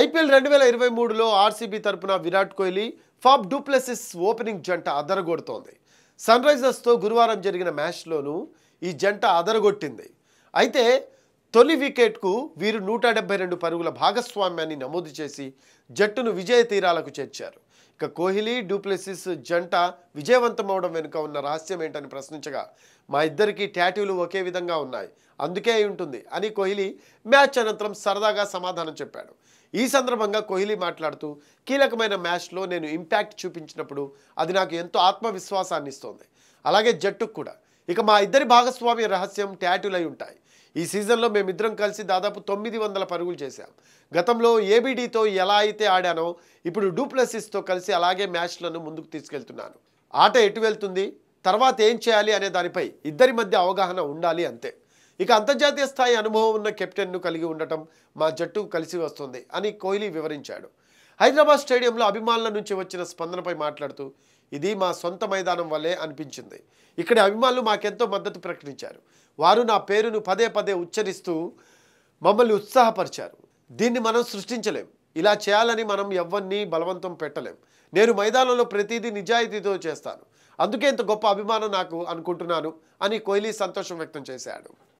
IPL రెండు వేల ఇరవై మూడులో ఆర్సీబీ తరపున Virat Kohli Faf du Plessis opening జంట అదరగొడుతోంది సన్ రైజర్స్తో గురువారం జరిగిన మ్యాచ్లోనూ ఈ జంట అదరగొట్టింది అయితే తొలి వికెట్కు వీరు నూట డెబ్బై రెండు పరుగుల భాగస్వామ్యాన్ని నమోదు చేసి జట్టును విజయ తీరాలకు చేర్చారు ఇక కోహ్లీ డూప్లెసిస్ జంట విజయవంతం అవడం వెనుక ఉన్న రహస్యం ఏంటని ప్రశ్నించగా మా ఇద్దరికి ట్యాటూలు ఒకే విధంగా ఉన్నాయి అందుకే ఉంటుంది అని కోహ్లీ మ్యాచ్ అనంతరం సరదాగా సమాధానం చెప్పాడు ఈ సందర్భంగా కోహ్లీ మాట్లాడుతూ కీలకమైన మ్యాచ్లో నేను ఇంపాక్ట్ చూపించినప్పుడు అది నాకు ఎంతో ఆత్మవిశ్వాసాన్ని ఇస్తోంది అలాగే జట్టుకు కూడా ఇక మా ఇద్దరి భాగస్వామ్య రహస్యం ట్యాటూలై ఉంటాయి ఈ సీజన్లో మేమిద్దరం కలిసి దాదాపు తొమ్మిది వందల పరుగులు చేశాం గతంలో ఏబీడీతో ఎలా అయితే ఆడానో ఇప్పుడు డూప్లసిస్తో కలిసి అలాగే మ్యాచ్లను ముందుకు తీసుకెళ్తున్నాను ఆట ఎటు వెళ్తుంది తర్వాత ఏం చేయాలి అనే దానిపై ఇద్దరి మధ్య అవగాహన ఉండాలి అంతే ఇక అంతర్జాతీయ స్థాయి అనుభవం ఉన్న కెప్టెన్ను కలిగి ఉండటం మా జట్టు కలిసి వస్తుంది అని కోహ్లీ వివరించాడు హైదరాబాద్ స్టేడియంలో అభిమానుల నుంచి వచ్చిన స్పందనపై మాట్లాడుతూ ఇది మా సొంత మైదానం వల్లే అనిపించింది ఇక్కడ అభిమానులు మాకెంతో మద్దతు ప్రకటించారు వారు నా పేరును పదే పదే ఉచ్చరిస్తూ మమ్మల్ని ఉత్సాహపరిచారు దీన్ని మనం సృష్టించలేం ఇలా చేయాలని మనం ఎవరిని బలవంతం పెట్టలేం నేను మైదానంలో ప్రతిదీ నిజాయితీతో చేస్తాను అందుకే ఇంత గొప్ప అభిమానం నాకు అనుకుంటున్నాను అని కోహ్లీ సంతోషం వ్యక్తం చేశాడు